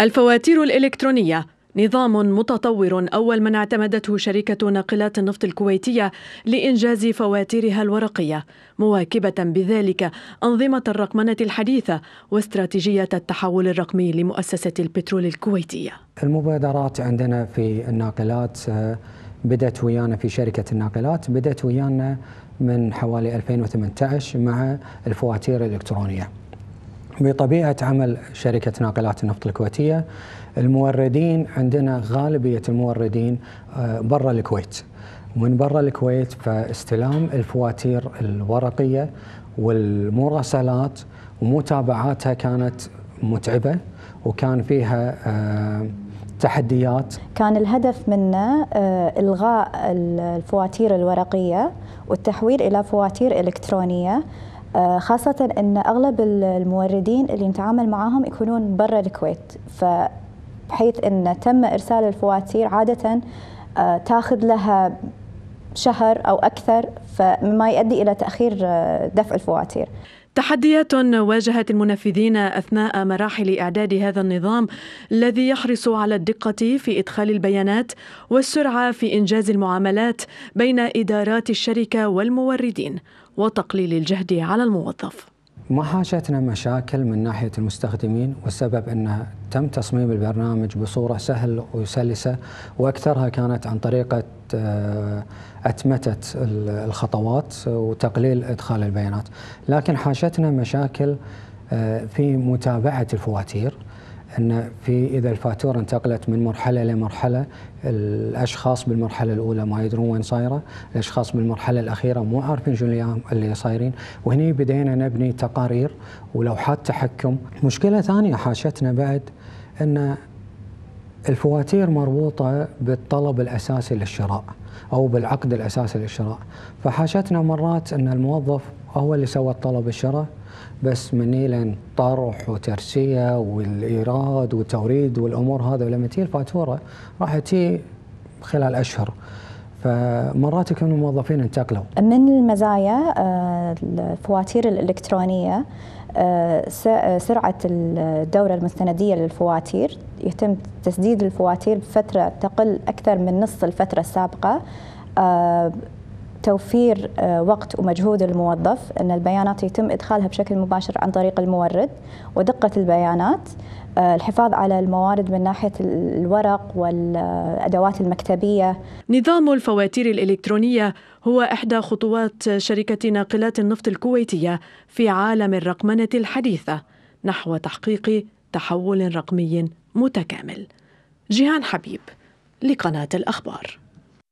الفواتير الإلكترونية نظام متطور أول من اعتمدته شركة ناقلات النفط الكويتية لإنجاز فواتيرها الورقية مواكبة بذلك أنظمة الرقمنة الحديثة واستراتيجية التحول الرقمي لمؤسسة البترول الكويتية المبادرات عندنا في الناقلات آه، بدأت ويانا في شركة الناقلات بدأت ويانا من حوالي 2018 مع الفواتير الإلكترونية بطبيعة عمل شركة ناقلات النفط الكويتية الموردين عندنا غالبية الموردين آه، برا الكويت ومن برا الكويت فاستلام الفواتير الورقية والمراسلات ومتابعاتها كانت متعبة وكان فيها آه، تحديات كان الهدف منه آه، إلغاء الفواتير الورقية والتحويل إلى فواتير إلكترونية آه، خاصة أن أغلب الموردين اللي نتعامل معهم يكونون برا الكويت فبحيث أن تم إرسال الفواتير عادة آه، تاخذ لها شهر أو أكثر فما يؤدي إلى تأخير آه، دفع الفواتير تحديات واجهت المنفذين اثناء مراحل اعداد هذا النظام الذي يحرص على الدقه في ادخال البيانات والسرعه في انجاز المعاملات بين ادارات الشركه والموردين وتقليل الجهد على الموظف. ما حاشتنا مشاكل من ناحيه المستخدمين والسبب انها تم تصميم البرنامج بصورة سهل وسلسة وأكثرها كانت عن طريقة آه، أتمتة الخطوات وتقليل إدخال البيانات لكن حاشتنا مشاكل آه، في متابعة الفواتير ان في اذا الفاتوره انتقلت من مرحله لمرحله الاشخاص بالمرحله الاولى ما يدرون وين صايره، الاشخاص بالمرحله الاخيره مو عارفين شنو اللي صايرين، وهني بدينا نبني تقارير ولوحات تحكم، مشكله ثانيه حاشتنا بعد ان الفواتير مربوطه بالطلب الاساسي للشراء او بالعقد الاساسي للشراء، فحاشتنا مرات ان الموظف هو اللي سوى الطلب الشرع بس من طرح وترسيه والايراد والتوريد والامور هذا ولما تجي الفاتوره راح تجي خلال اشهر فمرات يكون الموظفين انتقلوا من المزايا آه، الفواتير الالكترونيه آه، سرعه الدوره المستنديه للفواتير يتم تسديد الفواتير بفتره تقل اكثر من نص الفتره السابقه آه، توفير آه، وقت ومجهود الموظف أن البيانات يتم إدخالها بشكل مباشر عن طريق المورد ودقة البيانات آه، الحفاظ على الموارد من ناحية الورق والأدوات المكتبية نظام الفواتير الإلكترونية هو إحدى خطوات شركة ناقلات النفط الكويتية في عالم الرقمنة الحديثة نحو تحقيق تحول رقمي متكامل جيهان حبيب لقناة الأخبار